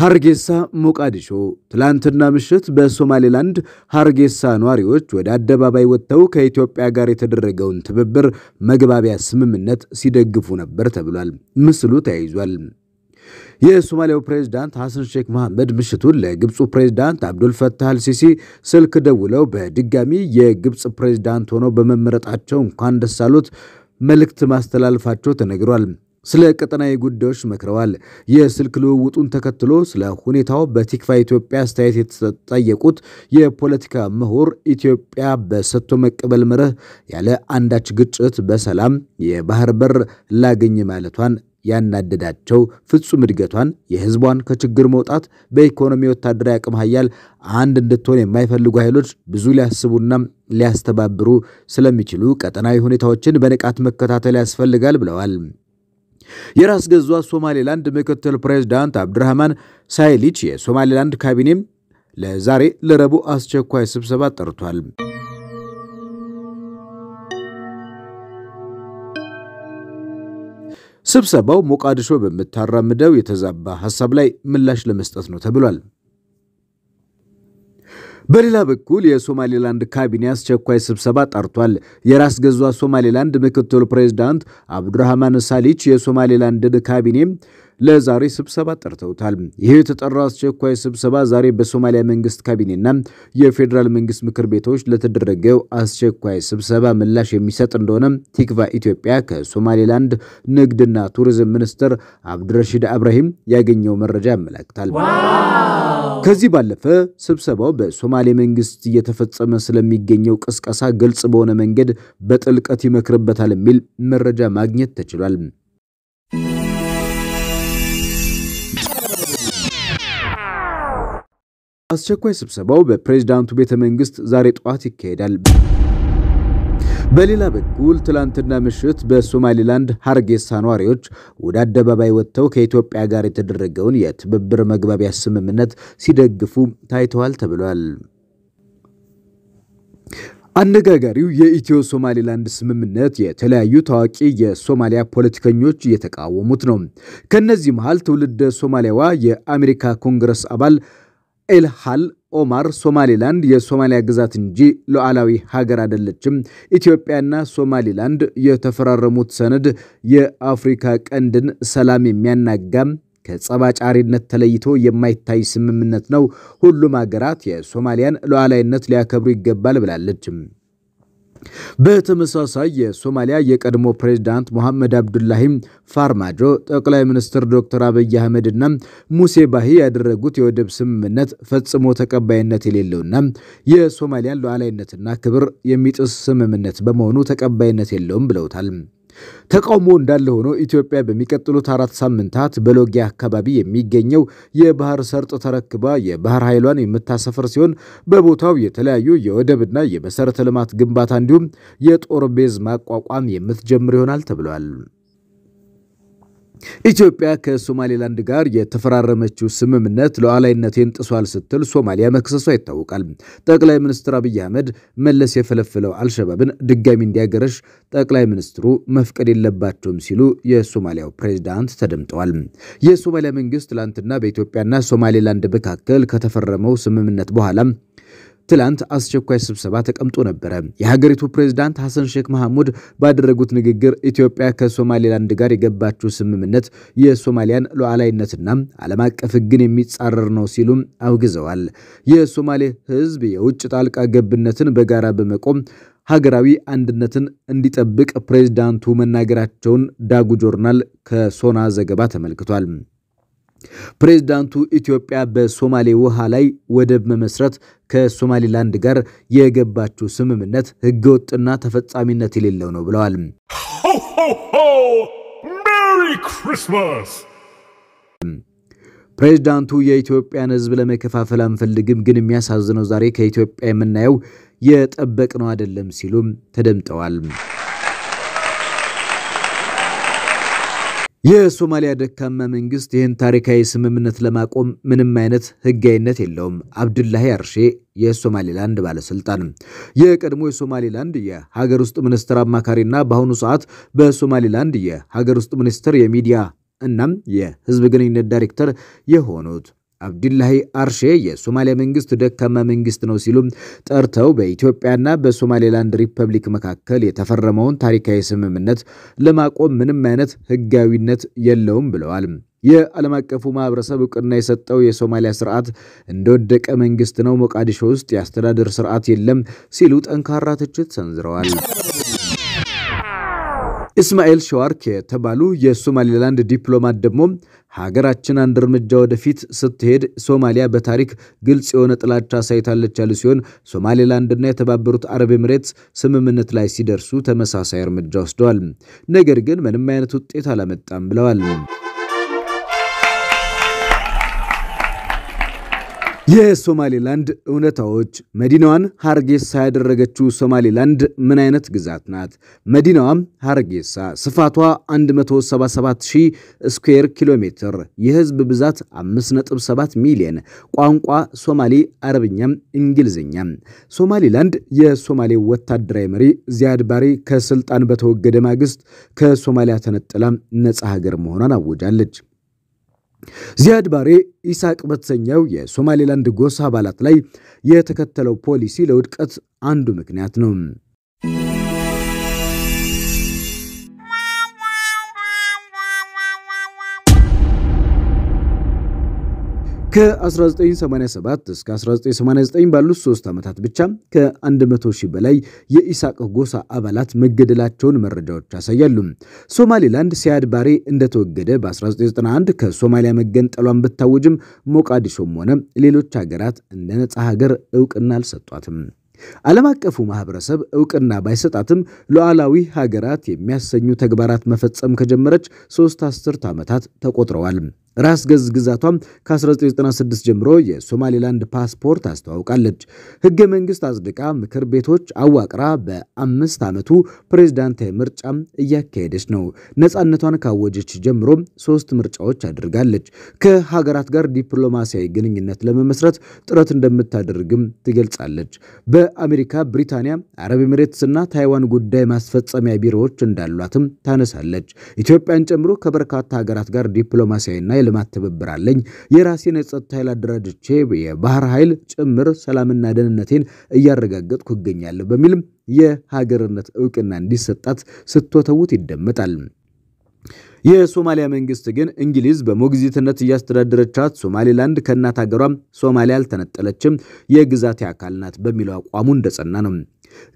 ሀርጌሳ ሞቃዲሾ ትላንትና ምሽት በሶማሌላንድ ሐርጌሳ ነዋሪዎች ወደ አደባባይ ወጥተው ከኢትዮጵያ ጋር የተደረገውን ትብብር መግባቢያ ስምምነት ሲደግፉ ነበር ተብሏል። ምስሉ ተያይዟል። የሶማሊያው ፕሬዝዳንት ሐሰን ሼክ መሐመድ ምሽቱን ለግብፁ ፕሬዝዳንት አብዱልፈታህ አልሲሲ ስልክ ደውለው በድጋሚ የግብፅ ፕሬዝዳንት ሆነው በመመረጣቸው እንኳን ደስ አሎት መልእክት ማስተላለፋቸው ተነግሯል። ስለ ቀጠናዊ ጉዳዮች መክረዋል። የስልክ ልውውጡን ተከትሎ ስለ ሁኔታው በቲክፋ ኢትዮጵያ አስተያየት የተጠየቁት የፖለቲካ ምሁር ኢትዮጵያ በሰጥቶ መቀበል መርህ ያለ አንዳች ግጭት በሰላም የባህር በር ላገኝ ማለቷን ያናደዳቸው ፍጹም እድገቷን የህዝቧን ከችግር መውጣት በኢኮኖሚ ወታደራዊ አቅም ሀያል አንድ እንድትሆን የማይፈልጉ ኃይሎች ብዙ ሊያስቡና ሊያስተባብሩ ስለሚችሉ ቀጠናዊ ሁኔታዎችን በንቃት መከታተል ያስፈልጋል ብለዋል። የራስ ገዟ ሶማሌላንድ ምክትል ፕሬዚዳንት አብድርሃማን ሳይሊች የሶማሌላንድ ካቢኔም ለዛሬ ለረቡዕ አስቸኳይ ስብሰባ ጠርቷል። ስብሰባው ሞቃዲሾ በምታራምደው የተዛባ ሀሳብ ላይ ምላሽ ለመስጠት ነው ተብሏል። በሌላ በኩል የሶማሌላንድ ካቢኔ አስቸኳይ ስብሰባ ጠርቷል። የራስ ገዟ ሶማሌላንድ ምክትል ፕሬዚዳንት አብዱራህማን ሳሊች የሶማሌላንድን ካቢኔ ለዛሬ ስብሰባ ጠርተውታል። ይህ የተጠራው አስቸኳይ ስብሰባ ዛሬ በሶማሊያ መንግስት ካቢኔና የፌዴራል መንግስት ምክር ቤቶች ለተደረገው አስቸኳይ ስብሰባ ምላሽ የሚሰጥ እንደሆነ ቲክቫ ኢትዮጵያ ከሶማሌላንድ ንግድና ቱሪዝም ሚኒስትር አብድረሺድ አብራሂም ያገኘው መረጃ ያመላክታል። ከዚህ ባለፈ ስብሰባው በሶማሌ መንግስት እየተፈጸመ ስለሚገኘው ቅስቀሳ ግልጽ በሆነ መንገድ በጥልቀት ይመክርበታል የሚል መረጃ ማግኘት ተችሏል። አስቸኳይ ስብሰባው በፕሬዝዳንቱ ቤተ መንግስት ዛሬ ጠዋት ይካሄዳል። በሌላ በኩል ትላንትና ምሽት በሶማሊላንድ ሀርጌሳ ነዋሪዎች ወደ አደባባይ ወጥተው ከኢትዮጵያ ጋር የተደረገውን የትብብር መግባቢያ ስምምነት ሲደግፉ ታይተዋል ተብሏል። አነጋጋሪው የኢትዮ ሶማሊላንድ ስምምነት የተለያዩ ታዋቂ የሶማሊያ ፖለቲከኞች እየተቃወሙት ነው። ከእነዚህ መሃል ትውልደ ሶማሊያዋ የአሜሪካ ኮንግረስ አባል ኤልሃል ኦማር ሶማሌላንድ የሶማሊያ ግዛት እንጂ ሉዓላዊ ሀገር አይደለችም፣ ኢትዮጵያና ሶማሌላንድ የተፈራረሙት ሰነድ የአፍሪካ ቀንድን ሰላም የሚያናጋም ከጸባጫሪነት ተለይቶ የማይታይ ስምምነት ነው፣ ሁሉም ሀገራት የሶማሊያን ሉዓላዊነት ሊያከብሩ ይገባል ብላለችም። በተመሳሳይ የሶማሊያ የቀድሞ ፕሬዚዳንት ሞሐመድ አብዱላሂም ፋርማጆ ጠቅላይ ሚኒስትር ዶክተር አብይ አህመድና ሙሴ ባሂ ያደረጉት የወደብ ስምምነት ፈጽሞ ተቀባይነት የሌለውና የሶማሊያን ሉዓላዊነትና ክብር የሚጥስ ስምምነት በመሆኑ ተቀባይነት የለውም ብለውታል። ተቃውሞ እንዳለ ሆኖ ኢትዮጵያ በሚቀጥሉት አራት ሳምንታት በሎጊያ አካባቢ የሚገኘው የባህር ሰርጥ ተረክባ የባህር ኃይሏን የምታሰፍር ሲሆን በቦታው የተለያዩ የወደብና የመሠረተ ልማት ግንባታ እንዲሁም የጦር ቤዝ ማቋቋም የምትጀምር ይሆናል ተብሏል። ኢትዮጵያ ከሶማሌላንድ ጋር የተፈራረመችው ስምምነት ሉዓላዊነቴን ጥሷል ስትል ሶማሊያ መክሰሷ ይታወቃል። ጠቅላይ ሚኒስትር አብይ አህመድ መለስ የፈለፈለው አልሸባብን ድጋሚ እንዲያገረሽ ጠቅላይ ሚኒስትሩ መፍቀድ የለባቸውም ሲሉ የሶማሊያው ፕሬዚዳንት ተደምጠዋል። የሶማሊያ መንግስት ትላንትና በኢትዮጵያና ሶማሌላንድ መካከል ከተፈረመው ስምምነት በኋላ ትላንት አስቸኳይ ስብሰባ ተቀምጦ ነበረ። የሀገሪቱ ፕሬዝዳንት ሐሰን ሼክ መሐሙድ ባደረጉት ንግግር ኢትዮጵያ ከሶማሌላንድ ጋር የገባችው ስምምነት የሶማሊያን ሉዓላዊነትና ዓለም አቀፍ ሕግን የሚጻረር ነው ሲሉም አውግዘዋል። የሶማሌ ሕዝብ የውጭ ጣልቃ ገብነትን በጋራ በመቆም ሀገራዊ አንድነትን እንዲጠብቅ ፕሬዝዳንቱ መናገራቸውን ዳጉ ጆርናል ከሶና ዘገባ ተመልክቷል። ፕሬዝዳንቱ ኢትዮጵያ በሶማሌ ውሃ ላይ ወደብ መመስረት ከሶማሌላንድ ጋር የገባችው ስምምነት ህገወጥና ተፈጻሚነት የሌለው ነው ብለዋል። ፕሬዝዳንቱ የኢትዮጵያን ህዝብ ለመከፋፈል አንፈልግም፣ ግን የሚያሳዝነው ዛሬ ከኢትዮጵያ የምናየው የጠበቅነው አይደለም ሲሉም ተደምጠዋል። የሶማሊያ ደካማ መንግስት ይህን ታሪካዊ ስምምነት ለማቆም ምንም አይነት ህጋዊነት የለውም። አብዱላሂ አርሼ የሶማሌላንድ ባለስልጣን የቀድሞ የሶማሌላንድ የሀገር ውስጥ ሚኒስትር አማካሪና በአሁኑ ሰዓት በሶማሌላንድ የሀገር ውስጥ ሚኒስትር የሚዲያ እናም የህዝብ ግንኙነት ዳይሬክተር የሆኑት አብዱላሂ አርሼ የሶማሊያ መንግስት ደካማ መንግስት ነው ሲሉም ጠርተው በኢትዮጵያና በሶማሌላንድ ሪፐብሊክ መካከል የተፈረመውን ታሪካዊ ስምምነት ለማቆም ምንም አይነት ህጋዊነት የለውም ብለዋል። የዓለም አቀፉ ማህበረሰብ እውቅና የሰጠው የሶማሊያ ስርዓት እንደወደቀ መንግስት ነው፣ ሞቃዲሾ ውስጥ የአስተዳደር ስርዓት የለም ሲሉ ጠንካራ ትችት ሰንዝረዋል። እስማኤል ሸዋርኬ የተባሉ የሶማሌላንድ ዲፕሎማት ደግሞ ሀገራችን አንድ እርምጃ ወደፊት ስትሄድ ሶማሊያ በታሪክ ግልጽ የሆነ ጥላቻ አሳይታለች ያሉ ሲሆን ሶማሌላንድና የተባበሩት አረብ ኤምሬትስ ስምምነት ላይ ሲደርሱ ተመሳሳይ እርምጃ ወስደዋል። ነገር ግን ምንም አይነት ውጤት አላመጣም ብለዋል። የሶማሌላንድ እውነታዎች መዲናዋን ሀርጌሳ ያደረገችው ሶማሌላንድ ምን አይነት ግዛት ናት? መዲናዋም ሀርጌሳ ስፋቷ 177 ስኩዌር ኪሎ ሜትር፣ የህዝብ ብዛት 5.7 ሚሊዮን፣ ቋንቋ ሶማሌ፣ አረብኛም እንግሊዝኛም። ሶማሌላንድ የሶማሌ ወታደራዊ መሪ ዚያድ ባሬ ከስልጣን በተወገደ ማግስት ከሶማሊያ ተነጥላ ነጻ ሀገር መሆኗን አወጃለች። ዚያድ ባሬ ኢሳቅ በተሰኘው የሶማሌላንድ ጎሳ አባላት ላይ የተከተለው ፖሊሲ ለውድቀት አንዱ ምክንያት ነው። ከ1987 እስከ 1989 ባሉት ሶስት ዓመታት ብቻ ከ100 ሺህ በላይ የኢሳቅ ጎሳ አባላት መገደላቸውን መረጃዎች ያሳያሉ። ሶማሌላንድ ሲያድ ባሬ እንደተወገደ በ1991 ከሶማሊያ መገንጠሏን ብታወጅም ሞቃዲሾም ሆነ ሌሎች ሀገራት እንደ ነፃ ሀገር እውቅና አልሰጧትም። ዓለም አቀፉ ማህበረሰብ እውቅና ባይሰጣትም ሉዓላዊ ሀገራት የሚያሰኙ ተግባራት መፈጸም ከጀመረች ሶስት አስርት ዓመታት ተቆጥረዋል። ራስ ገዝ ግዛቷም ከ1996 ጀምሮ የሶማሌላንድ ፓስፖርት አስተዋውቃለች። ህገ መንግስት አጽድቃ ምክር ቤቶች አዋቅራ በአምስት ዓመቱ ፕሬዝዳንት ምርጫም እያካሄደች ነው። ነፃነቷን ካወጀች ጀምሮ ሶስት ምርጫዎች አድርጋለች። ከሀገራት ጋር ዲፕሎማሲያዊ ግንኙነት ለመመስረት ጥረት እንደምታደርግም ትገልጻለች። በአሜሪካ፣ ብሪታንያ፣ አረብ ኤሚሬትስ ታይዋን ጉዳይ ማስፈጸሚያ ቢሮዎች እንዳሏትም ታነሳለች። ኢትዮጵያን ጨምሮ ከበርካታ ሀገራት ጋር ዲፕሎማሲያዊና የልማት ትብብር አለኝ። የራሴን የጸጥታ ኃይል አደራጅቼ የባህር ኃይል ጭምር ሰላምና ደህንነቴን እያረጋገጥኩ እገኛለሁ በሚልም የሀገርነት እውቅና እንዲሰጣት ስትወተውት ይደመጣል። የሶማሊያ መንግስት ግን እንግሊዝ በሞግዚትነት እያስተዳደረቻት ሶማሌላንድ ከእናት ሀገሯም ሶማሊያ አልተነጠለችም፣ የግዛቴ አካል ናት በሚለው አቋሙ እንደጸና ነው።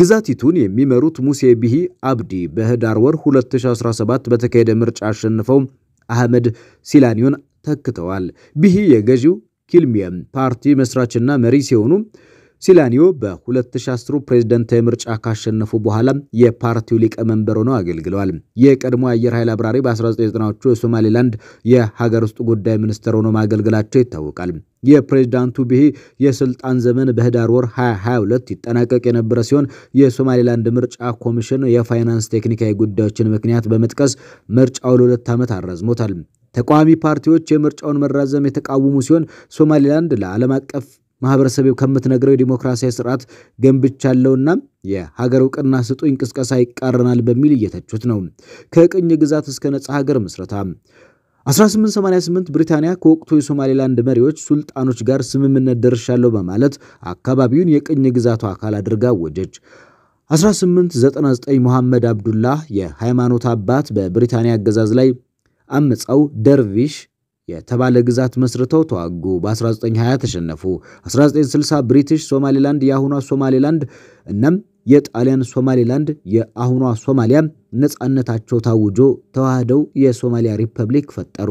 ግዛቲቱን የሚመሩት ሙሴ ቢሂ አብዲ በህዳር ወር 2017 በተካሄደ ምርጫ አሸንፈው አህመድ ሲላኒውን ተክተዋል። ቢሂ የገዢው ኪልሚየም ፓርቲ መስራችና መሪ ሲሆኑ ሲላኒዮ በ2010 ፕሬዝደንታዊ ምርጫ ካሸነፉ በኋላ የፓርቲው ሊቀመንበር ሆነው አገልግለዋል። የቀድሞ አየር ኃይል አብራሪ በ1990ዎቹ የሶማሌላንድ የሀገር ውስጥ ጉዳይ ሚኒስትር ሆኖ ማገልግላቸው ይታወቃል። የፕሬዝዳንቱ ብሄ የስልጣን ዘመን በህዳር ወር 2022 ይጠናቀቅ የነበረ ሲሆን የሶማሌላንድ ምርጫ ኮሚሽን የፋይናንስ ቴክኒካዊ ጉዳዮችን ምክንያት በመጥቀስ ምርጫው ለሁለት ዓመት አራዝሞታል። ተቃዋሚ ፓርቲዎች የምርጫውን መራዘም የተቃወሙ ሲሆን ሶማሌላንድ ለዓለም አቀፍ ማህበረሰብ ከምትነግረው የዲሞክራሲያዊ ስርዓት ገንብቻለሁና የሀገር እውቅና ስጡኝ ቅስቀሳ ይቃረናል በሚል እየተቹት ነው። ከቅኝ ግዛት እስከ ነጻ ሀገር ምስረታ 1888 ብሪታንያ ከወቅቱ የሶማሌላንድ መሪዎች ሱልጣኖች ጋር ስምምነት ደርሻለሁ በማለት አካባቢውን የቅኝ ግዛቷ አካል አድርጋ አወጀች። 1899 ሙሐመድ አብዱላህ የሃይማኖት አባት በብሪታንያ አገዛዝ ላይ አምፀው ደርቪሽ የተባለ ግዛት መስርተው ተዋጉ። በ1920 ተሸነፉ። 1960 ብሪቲሽ ሶማሌላንድ የአሁኗ ሶማሌላንድ እናም የጣሊያን ሶማሌላንድ የአሁኗ ሶማሊያ ነፃነታቸው ታውጆ ተዋህደው የሶማሊያ ሪፐብሊክ ፈጠሩ።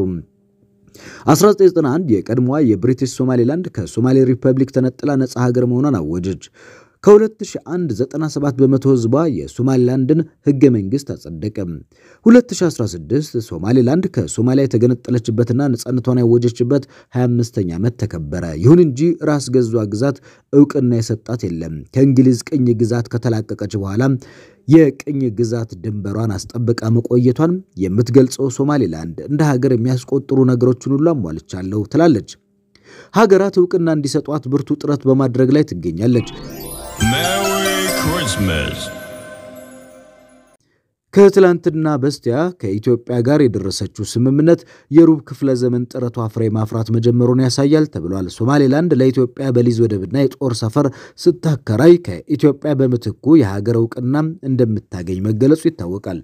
1991 የቀድሞዋ የብሪቲሽ ሶማሌላንድ ከሶማሌ ሪፐብሊክ ተነጥላ ነፃ ሀገር መሆኗን አወጀች። ከ2001 97 በመቶ ህዝቧ የሶማሊላንድን ህገ መንግስት አጸደቀ። 2016 ሶማሊላንድ ከሶማሊያ የተገነጠለችበትና ነፃነቷን ያወጀችበት 25ኛ ዓመት ተከበረ። ይሁን እንጂ ራስ ገዟ ግዛት እውቅና የሰጣት የለም። ከእንግሊዝ ቅኝ ግዛት ከተላቀቀች በኋላ የቅኝ ግዛት ድንበሯን አስጠብቃ መቆየቷን የምትገልጸው ሶማሊላንድ እንደ ሀገር የሚያስቆጥሩ ነገሮችን ሁሉ አሟልቻለሁ ትላለች። ሀገራት እውቅና እንዲሰጧት ብርቱ ጥረት በማድረግ ላይ ትገኛለች። ከትላንትና በስቲያ ከኢትዮጵያ ጋር የደረሰችው ስምምነት የሩብ ክፍለ ዘመን ጥረቷ ፍሬ ማፍራት መጀመሩን ያሳያል ተብሏል። ሶማሌላንድ ለኢትዮጵያ በሊዝ ወደብና የጦር ሰፈር ስታከራይ ከኢትዮጵያ በምትኩ የሀገር እውቅና እንደምታገኝ መገለጹ ይታወቃል።